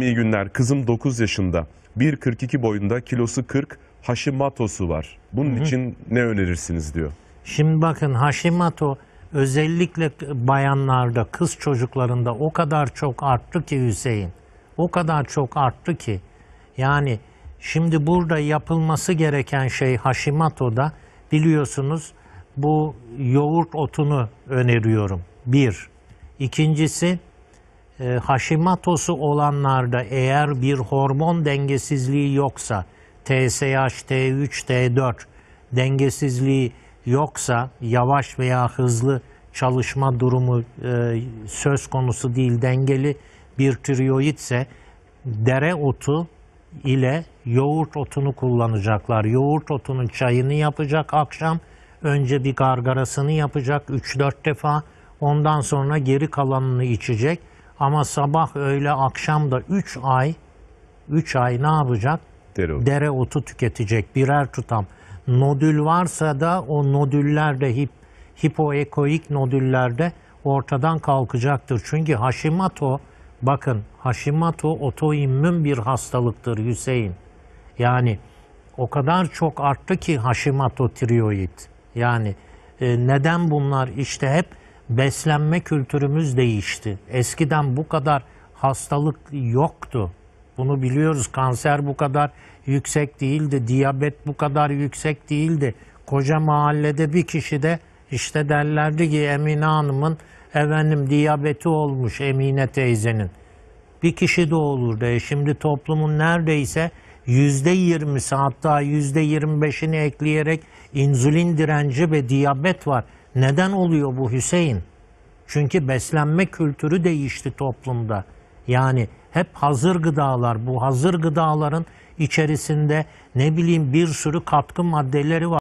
İyi günler. Kızım 9 yaşında. 1.42 boyunda kilosu 40 Hashimoto'su var. Bunun Hı -hı. için ne önerirsiniz diyor. Şimdi bakın Hashimoto özellikle bayanlarda, kız çocuklarında o kadar çok arttı ki Hüseyin. O kadar çok arttı ki. Yani şimdi burada yapılması gereken şey Hashimoto'da biliyorsunuz bu yoğurt otunu öneriyorum. Bir. İkincisi e, Hashimoto'su olanlarda eğer bir hormon dengesizliği yoksa TSH, T3, T4 dengesizliği yoksa yavaş veya hızlı çalışma durumu e, söz konusu değil dengeli bir tiroidse dere otu ile yoğurt otunu kullanacaklar. Yoğurt otunun çayını yapacak akşam. Önce bir gargarasını yapacak 3-4 defa. Ondan sonra geri kalanını içecek. Ama sabah, öğle, akşam da 3 ay 3 ay ne yapacak? Dereotu. Dereotu tüketecek birer tutam. Nodül varsa da o nodüllerde hip, hipoekoik nodüllerde ortadan kalkacaktır. Çünkü Hashimoto bakın Hashimoto otoimmün bir hastalıktır Hüseyin. Yani o kadar çok arttı ki Hashimoto tiroid. Yani e, neden bunlar işte hep beslenme kültürümüz değişti. Eskiden bu kadar hastalık yoktu. Bunu biliyoruz. Kanser bu kadar yüksek değildi. Diyabet bu kadar yüksek değildi. Koca mahallede bir kişi de işte derlerdi ki Emine Hanım'ın efendim diyabeti olmuş Emine teyzenin. Bir kişi de olur diye. şimdi toplumun neredeyse yüzde yirmisi hatta yüzde yirmi beşini ekleyerek insülin direnci ve diyabet var. Neden oluyor bu Hüseyin? Çünkü beslenme kültürü değişti toplumda. Yani hep hazır gıdalar, bu hazır gıdaların içerisinde ne bileyim bir sürü katkı maddeleri var.